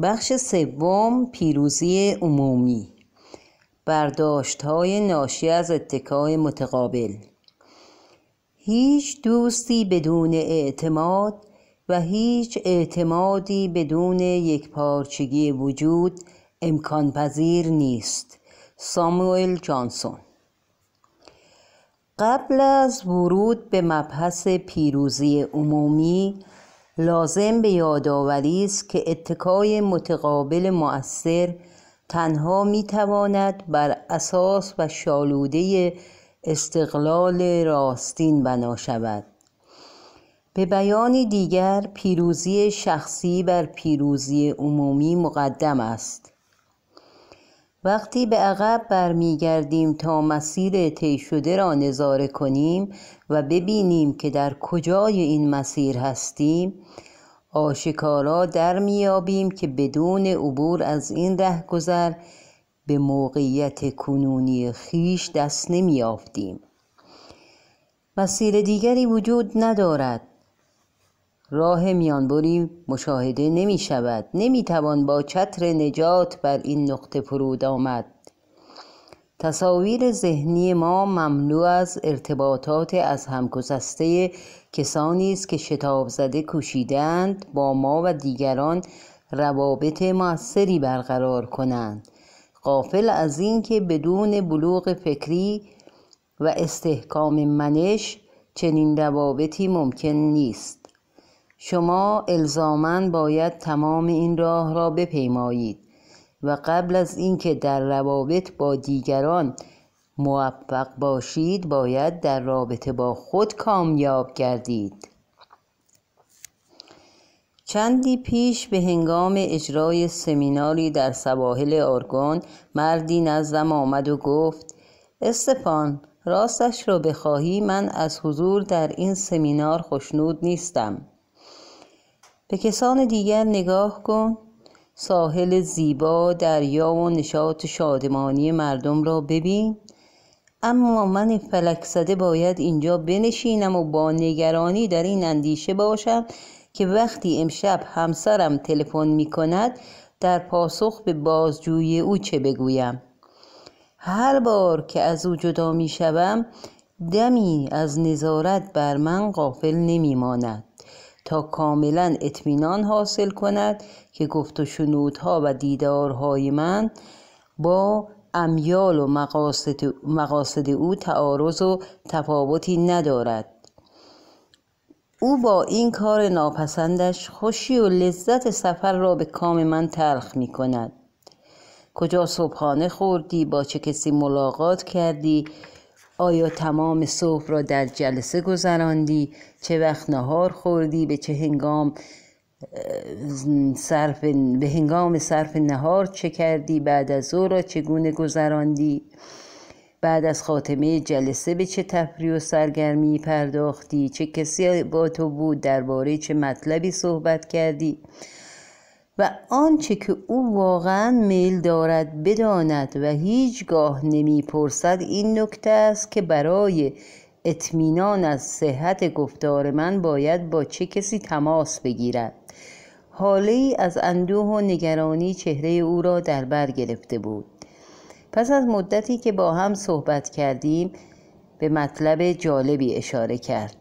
بخش سوم پیروزی عمومی برداشت های ناشی از اتکای متقابل هیچ دوستی بدون اعتماد و هیچ اعتمادی بدون یک پارچگی وجود امکان پذیر نیست ساموئل جانسون قبل از ورود به مبحث پیروزی عمومی لازم به یادآوری است که اتکای متقابل مؤثر تنها میتواند بر اساس و شالوده استقلال راستین بنا شود به بیان دیگر پیروزی شخصی بر پیروزی عمومی مقدم است وقتی به عقب برمیگردیم تا مسیر طی شده را نظاره کنیم و ببینیم که در کجای این مسیر هستیم آشکارا در میابیم که بدون عبور از این گذر به موقعیت کنونی خیش دست نمیافتیم مسیر دیگری وجود ندارد راه میانبری مشاهده نمی شود نمی توان با چتر نجات بر این نقطه فرود آمد تصاویر ذهنی ما ممنوع از ارتباطات از همگسسته کسانی است که شتاب زده کوشیدند با ما و دیگران روابط موثری برقرار کنند قافل از اینکه بدون بلوغ فکری و استحکام منش چنین روابطی ممکن نیست شما الزاما باید تمام این راه را بپیمایید و قبل از اینکه در روابط با دیگران موفق باشید باید در رابطه با خود کامیاب گردید چندی پیش به هنگام اجرای سمیناری در سواحل آرگون مردی نزدم آمد و گفت استفان راستش را بخواهی من از حضور در این سمینار خوشنود نیستم به کسان دیگر نگاه کن ساحل زیبا دریا و نشاط شادمانی مردم را ببین اما من فلکسده باید اینجا بنشینم و با نگرانی در این اندیشه باشم که وقتی امشب همسرم تلفن می کند در پاسخ به بازجویی او چه بگویم هر بار که از او جدا می شوم دمی از نظارت بر من غافل نمی ماند تا کاملا اطمینان حاصل کند که گفت و شنودها و دیدارهای من با امیال و مقاصد, او تعارض و تفاوتی ندارد او با این کار ناپسندش خوشی و لذت سفر را به کام من تلخ می کند کجا صبحانه خوردی با چه کسی ملاقات کردی آیا تمام صبح را در جلسه گذراندی چه وقت نهار خوردی به چه هنگام صرف به هنگام صرف نهار چه کردی بعد از او را چگونه گذراندی بعد از خاتمه جلسه به چه تفریح و سرگرمی پرداختی چه کسی با تو بود درباره چه مطلبی صحبت کردی و آنچه که او واقعا میل دارد بداند و هیچگاه نمیپرسد این نکته است که برای اطمینان از صحت گفتار من باید با چه کسی تماس بگیرد حاله ای از اندوه و نگرانی چهره او را در بر گرفته بود پس از مدتی که با هم صحبت کردیم به مطلب جالبی اشاره کرد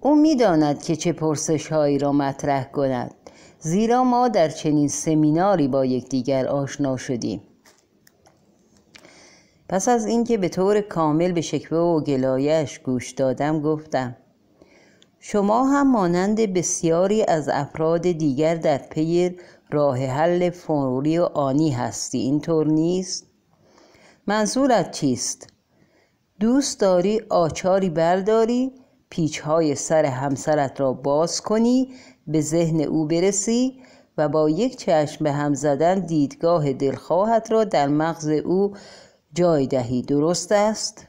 او میداند که چه پرسش هایی را مطرح کند زیرا ما در چنین سمیناری با یکدیگر آشنا شدیم پس از اینکه به طور کامل به شکوه و گلایش گوش دادم گفتم شما هم مانند بسیاری از افراد دیگر در پی راه حل فوری و آنی هستی اینطور نیست منظورت چیست دوست داری آچاری برداری پیچهای سر همسرت را باز کنی به ذهن او برسی و با یک چشم به هم زدن دیدگاه دلخواهت را در مغز او جای دهی درست است؟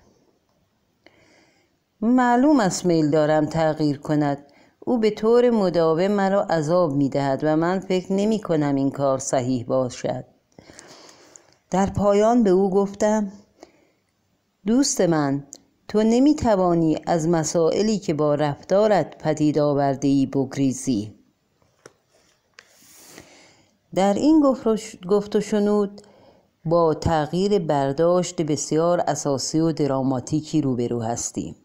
معلوم است میل دارم تغییر کند او به طور مداوم مرا عذاب می دهد و من فکر نمی کنم این کار صحیح باشد در پایان به او گفتم دوست من تو نمی توانی از مسائلی که با رفتارت پدید آورده ای بگریزی در این گفت و شنود با تغییر برداشت بسیار اساسی و دراماتیکی روبرو هستیم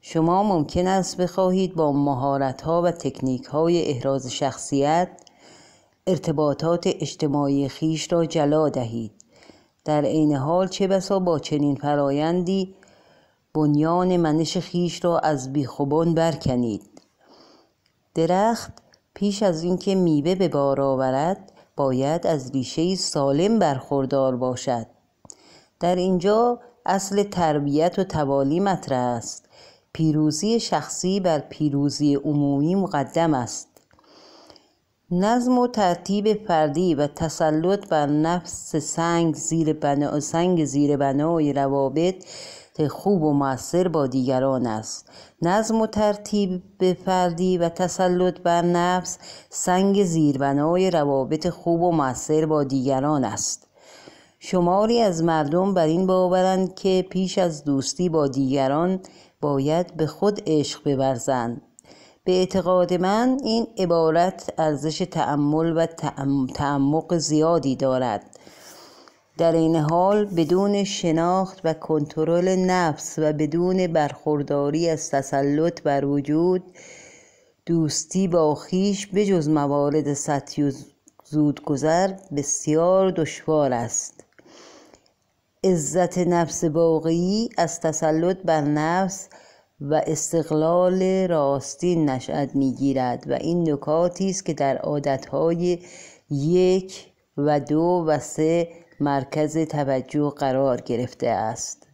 شما ممکن است بخواهید با مهارتها و های احراز شخصیت ارتباطات اجتماعی خیش را جلا دهید در عین حال چه بسا با چنین فرایندی بنیان منش خیش را از بیخوبان برکنید درخت پیش از اینکه میوه به بار آورد باید از ریشه سالم برخوردار باشد در اینجا اصل تربیت و توالی مطرح است پیروزی شخصی بر پیروزی عمومی مقدم است نظم و ترتیب فردی و تسلط بر نفس سنگ زیر بنا سنگ زیر بنای روابط خوب و موثر با دیگران است نظم و ترتیب به فردی و تسلط بر نفس سنگ زیربنای روابط خوب و موثر با دیگران است شماری از مردم بر این باورند که پیش از دوستی با دیگران باید به خود عشق ببرزند به اعتقاد من این عبارت ارزش تعمل و تعمق زیادی دارد در این حال بدون شناخت و کنترل نفس و بدون برخورداری از تسلط بر وجود دوستی با خیش بجز موارد سطحی زودگذر بسیار دشوار است عزت نفس واقعی از تسلط بر نفس و استقلال راستین نشأت میگیرد و این نکاتی است که در عادتهای یک و دو و سه مرکز توجه قرار گرفته است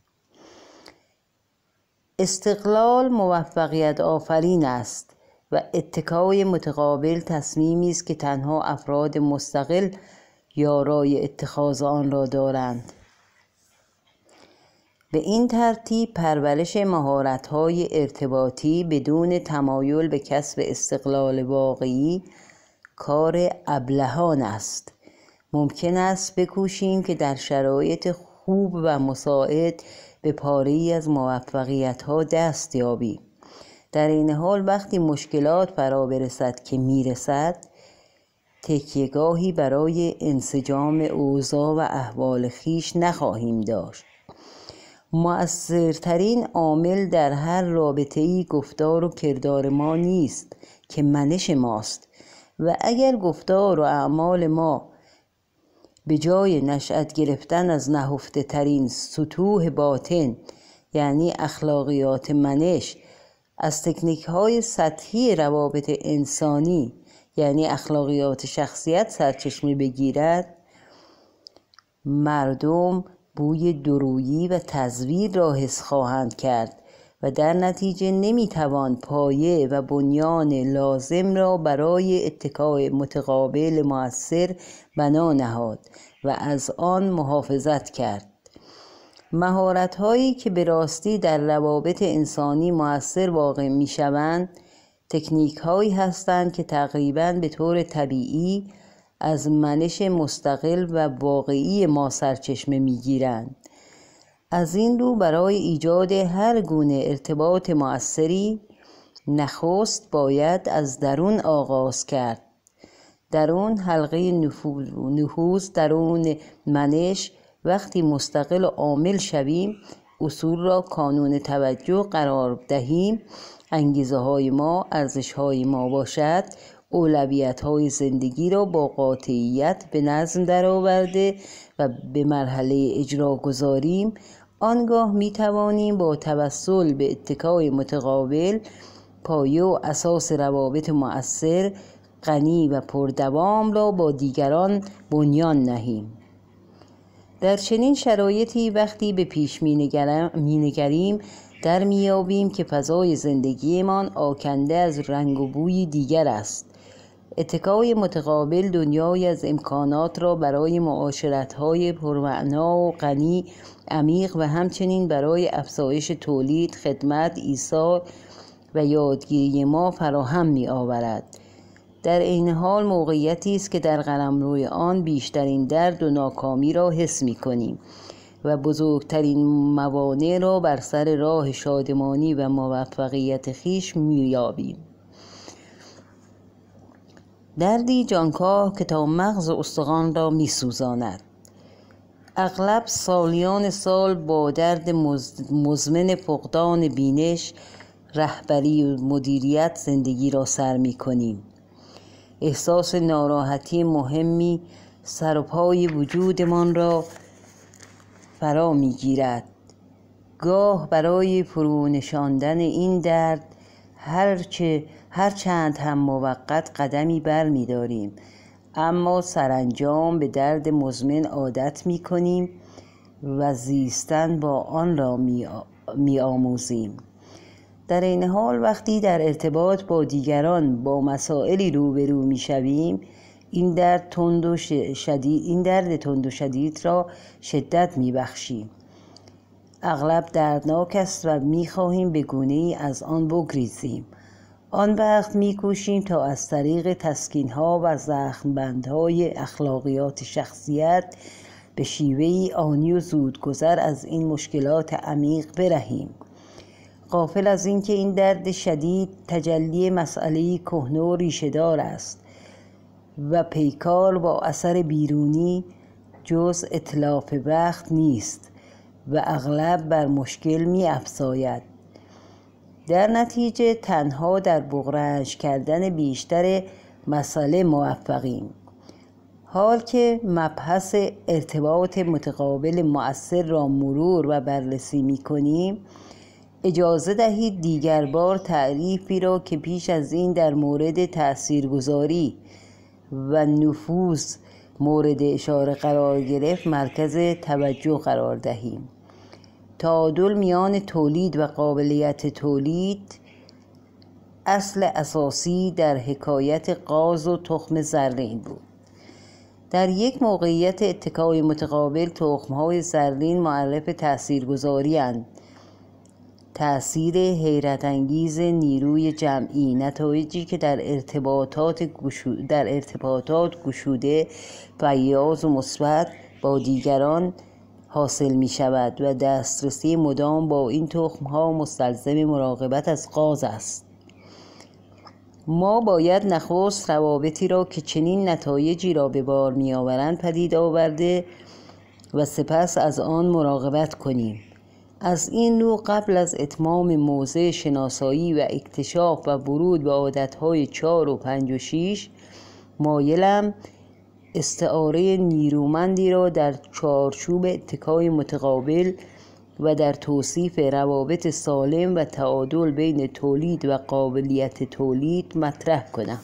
استقلال موفقیت آفرین است و اتکای متقابل تصمیمی است که تنها افراد مستقل یارای اتخاذ آن را دارند به این ترتیب پرورش مهارت‌های ارتباطی بدون تمایل به کسب استقلال واقعی کار ابلهان است ممکن است بکوشیم که در شرایط خوب و مساعد به پاره ای از موفقیت ها دست یابیم در این حال وقتی مشکلات فرا برسد که میرسد تکیهگاهی برای انسجام اوضاع و احوال خیش نخواهیم داشت مؤثرترین عامل در هر رابطه ای گفتار و کردار ما نیست که منش ماست و اگر گفتار و اعمال ما به جای نشأت گرفتن از نهفته ترین سطوح باطن یعنی اخلاقیات منش از تکنیک های سطحی روابط انسانی یعنی اخلاقیات شخصیت سرچشمه بگیرد مردم بوی درویی و تزویر را حس خواهند کرد و در نتیجه نمیتوان پایه و بنیان لازم را برای اتکای متقابل موثر بنا نهاد و از آن محافظت کرد مهارت هایی که به راستی در روابط انسانی موثر واقع می شوند تکنیک هایی هستند که تقریبا به طور طبیعی از منش مستقل و واقعی ما سرچشمه می گیرند از این رو برای ایجاد هر گونه ارتباط موثری نخست باید از درون آغاز کرد درون حلقه نفوذ درون منش وقتی مستقل و عامل شویم اصول را کانون توجه قرار دهیم انگیزه های ما ارزش های ما باشد اولویت های زندگی را با قاطعیت به نظم درآورده و به مرحله اجرا گذاریم آنگاه می توانیم با توسل به اتکای متقابل پایه و اساس روابط مؤثر غنی و پردوام را با دیگران بنیان نهیم در چنین شرایطی وقتی به پیش می نگریم، در میابیم که فضای زندگیمان آکنده از رنگ و بوی دیگر است اتکای متقابل دنیای از امکانات را برای های پرمعنا و غنی عمیق و همچنین برای افزایش تولید خدمت ایثار و یادگیری ما فراهم می آورد در این حال موقعیتی است که در روی آن بیشترین درد و ناکامی را حس می کنیم و بزرگترین موانع را بر سر راه شادمانی و موفقیت خیش یابیم. دردی جانکاه که تا مغز استخوان را میسوزاند اغلب سالیان سال با درد مزمن فقدان بینش رهبری و مدیریت زندگی را سر می کنیم. احساس ناراحتی مهمی سر و پای وجودمان را فرا می گیرد. گاه برای نشاندن این درد هرچه هر چند هم موقت قدمی بر می داریم اما سرانجام به درد مزمن عادت می کنیم و زیستن با آن را می, آموزیم در این حال وقتی در ارتباط با دیگران با مسائلی روبرو می شویم این درد تند و شدید این درد تند و شدید را شدت می بخشیم اغلب دردناک است و می خواهیم به گونه ای از آن بگریزیم آن وقت میکوشیم تا از طریق ها و های اخلاقیات شخصیت به شیوهی آنی و گذر از این مشکلات عمیق برهیم قافل از اینکه این درد شدید تجلی مسئله کهنه و ریشهدار است و پیکار با اثر بیرونی جز اطلاف وقت نیست و اغلب بر مشکل می در نتیجه تنها در بغرنج کردن بیشتر مسئله موفقیم حال که مبحث ارتباط متقابل مؤثر را مرور و بررسی می کنیم اجازه دهید دیگر بار تعریفی را که پیش از این در مورد تاثیرگذاری و نفوذ مورد اشاره قرار گرفت مرکز توجه قرار دهیم تعادل میان تولید و قابلیت تولید اصل اساسی در حکایت قاز و تخم زرین بود در یک موقعیت اتکای متقابل های زرین معرف گذاری هند. تأثیر حیرت انگیز نیروی جمعی نتایجی که در ارتباطات, در ارتباطات گشوده فیاز و مثبت با دیگران حاصل می شود و دسترسی مدام با این تخم ها مستلزم مراقبت از قاز است ما باید نخست روابطی را که چنین نتایجی را به بار می آورند پدید آورده و سپس از آن مراقبت کنیم از این نوع قبل از اتمام موضع شناسایی و اکتشاف و ورود به عادتهای چار و پنج و شیش مایلم استعاره نیرومندی را در چارچوب اتکای متقابل و در توصیف روابط سالم و تعادل بین تولید و قابلیت تولید مطرح کنم